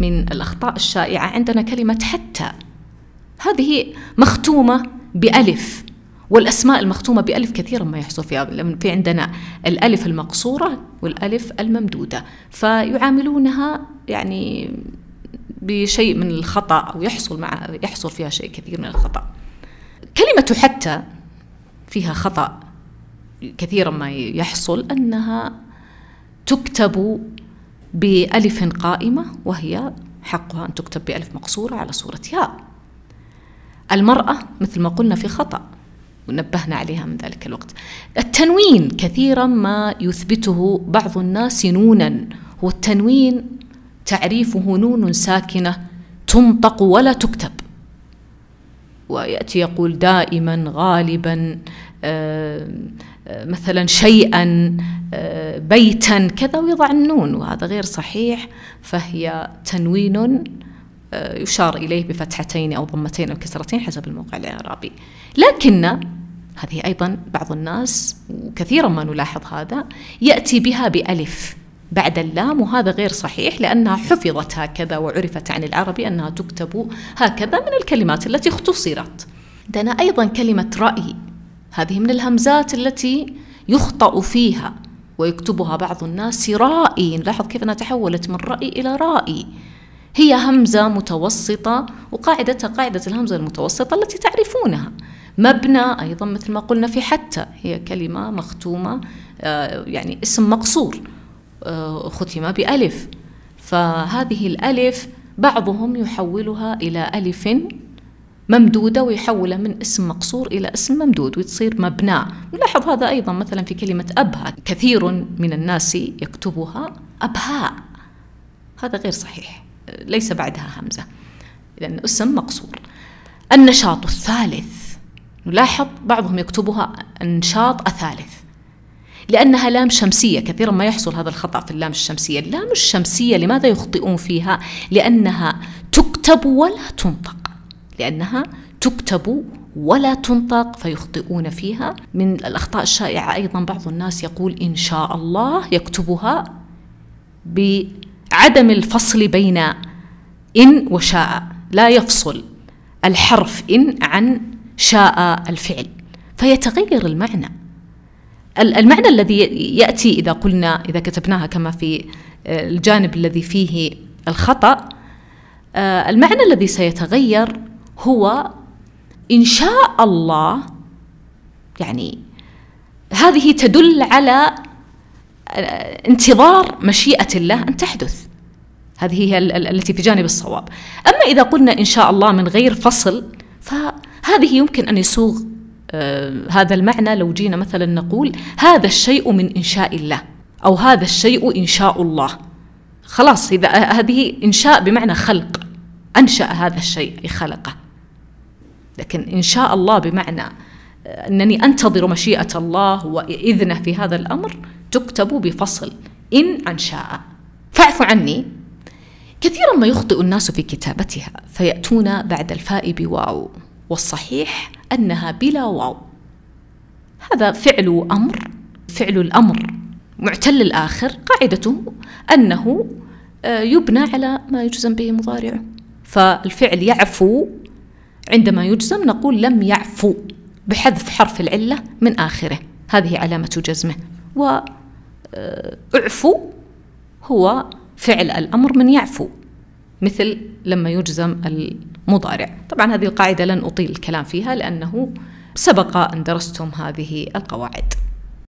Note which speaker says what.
Speaker 1: من الأخطاء الشائعة عندنا كلمة حتى هذه مختومة بألف والأسماء المختومة بألف كثيرا ما يحصل فيها في عندنا الألف المقصورة والألف الممدودة فيعاملونها يعني بشيء من الخطأ أو يحصل مع يحصل فيها شيء كثير من الخطأ كلمة حتى فيها خطأ كثيرا ما يحصل أنها تكتب بألف قائمة وهي حقها أن تكتب بألف مقصورة على صورة ياء المرأة مثل ما قلنا في خطأ ونبهنا عليها من ذلك الوقت التنوين كثيرا ما يثبته بعض الناس نونا هو التنوين تعريفه نون ساكنة تنطق ولا تكتب ويأتي يقول دائما غالبا مثلا شيئا بيتا كذا ويضع النون وهذا غير صحيح فهي تنوين يشار إليه بفتحتين أو ضمتين أو كسرتين حسب الموقع الإعرابي لكن هذه أيضا بعض الناس وكثيرا ما نلاحظ هذا يأتي بها بألف بعد اللام وهذا غير صحيح لأنها حفظت هكذا وعرفت عن العربي أنها تكتب هكذا من الكلمات التي اختصرت عندنا أيضا كلمة رأي هذه من الهمزات التي يخطأ فيها ويكتبها بعض الناس رائي لاحظ كيف أنها تحولت من رأي إلى رائي هي همزة متوسطة وقاعدتها قاعدة الهمزة المتوسطة التي تعرفونها مبنى أيضا مثل ما قلنا في حتى هي كلمة مختومة آه، يعني اسم مقصور آه، ختم بألف فهذه الألف بعضهم يحولها إلى ألف ممدودة ويحولها من اسم مقصور إلى اسم ممدود وتصير مبناء نلاحظ هذا أيضا مثلا في كلمة أبها كثير من الناس يكتبها أبهاء هذا غير صحيح ليس بعدها همزة لأن اسم مقصور النشاط الثالث نلاحظ بعضهم يكتبها النشاط الثالث لأنها لام شمسية كثيرا ما يحصل هذا الخطأ في اللام الشمسية اللام الشمسية لماذا يخطئون فيها لأنها تكتب ولا تنطق لأنها تكتب ولا تنطق فيخطئون فيها من الأخطاء الشائعة أيضا بعض الناس يقول إن شاء الله يكتبها بعدم الفصل بين إن وشاء لا يفصل الحرف إن عن شاء الفعل فيتغير المعنى المعنى الذي يأتي إذا قلنا إذا كتبناها كما في آه، الجانب الذي فيه الخطأ آه، المعنى الذي سيتغير هو إن شاء الله يعني هذه تدل على آه، انتظار مشيئة الله أن تحدث هذه هي التي في جانب الصواب أما إذا قلنا إن شاء الله من غير فصل فهذه يمكن أن يسوغ آه، هذا المعنى لو جينا مثلا نقول هذا الشيء من إنشاء الله أو هذا الشيء إنشاء الله خلاص إذا آه، هذه إنشاء بمعنى خلق أنشأ هذا الشيء خلقه لكن إن شاء الله بمعنى آه، أنني أنتظر مشيئة الله وإذنه في هذا الأمر تكتب بفصل إن عن شاء فاعف عني كثيرا ما يخطئ الناس في كتابتها فيأتون بعد الفاء بواو والصحيح أنها بلا واو هذا فعل أمر فعل الأمر معتل الآخر قاعدته أنه آه، يبنى على ما يجزم به مضارعه فالفعل يعفو عندما يجزم نقول لم يعفو بحذف حرف العلة من آخره هذه علامة جزمه وعفو آه، هو فعل الأمر من يعفو مثل لما يجزم المضارع طبعا هذه القاعدة لن أطيل الكلام فيها لأنه سبق أن درستم هذه القواعد